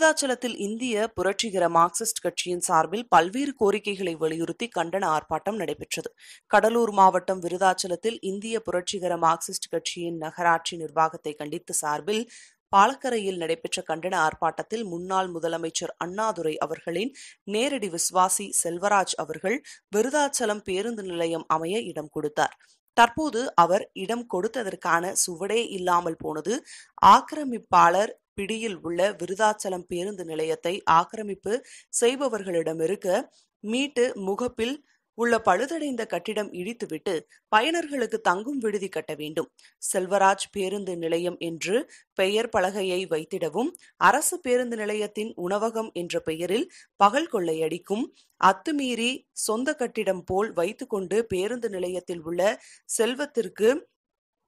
விருதாச்சலத்தில் இந்திய புரட்சிகர மார்க்சிஸ்ட் கட்சியின் சார்பில் பல்வேறு கோரிக்கைகளை வலியுறுத்தி கண்டன ஆர்ப்பாட்டம் நடைபெற்றது கடலூர் மாவட்டம் விருதாச்சலத்தில் இந்திய புரட்சிகர மார்க்சிஸ்ட் கட்சியின் நகராட்சி நிர்வாகத்தை கண்டித்து சார்பில் பாலக்கரையில் நடைபெற்ற கண்டன ஆர்ப்பாட்டத்தில் முன்னாள் முதலமைச்சர் அண்ணாதுரை அவர்களின் நேரடி விசுவாசி செல்வராஜ் அவர்கள் விருதாச்சலம் பேருந்து நிலையம் அமைய இடம் கொடுத்தார் தற்போது அவர் இடம் கொடுத்ததற்கான சுவடே இல்லாமல் போனது ஆக்கிரமிப்பாளர் பிடியில் உள்ள விருதாச்சலம் பேருந்து நிலையத்தை ஆக்கிரமிப்பு செய்பவர்களிடம் இருக்க மீட்டு முகப்பில் உள்ள பழுதடைந்த கட்டிடம் இடித்துவிட்டு பயனர்களுக்கு தங்கும் விடுதி கட்ட வேண்டும் செல்வராஜ் பேருந்து நிலையம் என்று பெயர் பலகையை வைத்திடவும் அரசு பேருந்து நிலையத்தின் உணவகம் என்ற பெயரில் பகல் கொள்ளையடிக்கும் அத்துமீறி சொந்த கட்டிடம் போல் வைத்துக்கொண்டு பேருந்து நிலையத்தில் உள்ள செல்வத்திற்கு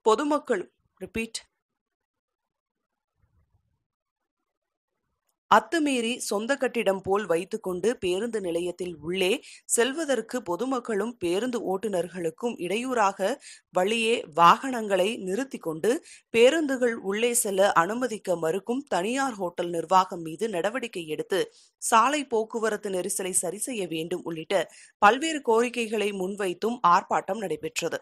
பொதுமக்கள் ரிப்பீட் அத்துமீறி சொந்த கட்டிடம் போல் வைத்துக்கொண்டு பேருந்து நிலையத்தில் உள்ளே செல்வதற்கு பொதுமக்களும் பேருந்து ஓட்டுநர்களுக்கும் இடையூறாக வழியே வாகனங்களை நிறுத்தி கொண்டு பேருந்துகள் உள்ளே செல்ல அனுமதிக்க மறுக்கும் தனியார் ஹோட்டல் நிர்வாகம் மீது நடவடிக்கை எடுத்து சாலை போக்குவரத்து நெரிசலை சரி செய்ய வேண்டும் உள்ளிட்ட பல்வேறு கோரிக்கைகளை முன்வைத்தும் ஆர்ப்பாட்டம் நடைபெற்றது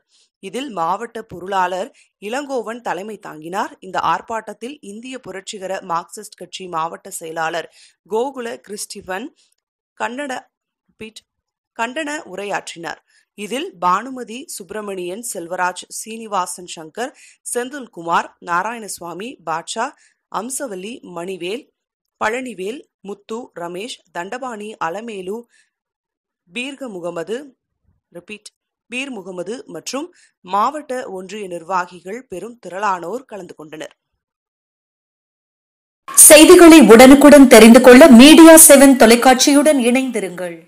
இதில் மாவட்ட பொருளாளர் இளங்கோவன் தலைமை தாங்கினார் இந்த ஆர்ப்பாட்டத்தில் இந்திய புரட்சிகர மார்க்சிஸ்ட் கட்சி மாவட்ட செயலர் செயலாளர் கோகுல கிறிஸ்டிவன் கன்னட கண்டன உரையாற்றினார் இதில் பானுமதி சுப்பிரமணியன் செல்வராஜ் சீனிவாசன் சங்கர் செந்தில்குமார் நாராயணசுவாமி பாட்ஷா அம்சவல்லி மணிவேல் பழனிவேல் முத்து ரமேஷ் தண்டபாணி அலமேலு பீர்க முகமது ரிபீட் பீர் முகமது மற்றும் மாவட்ட ஒன்றிய நிர்வாகிகள் பெரும் திரளானோர் கலந்து கொண்டனர் செய்திகளை உடனுக்குடன் தெரிந்து கொள்ள மீடியா செவன் தொலைக்காட்சியுடன் இணைந்திருங்கள்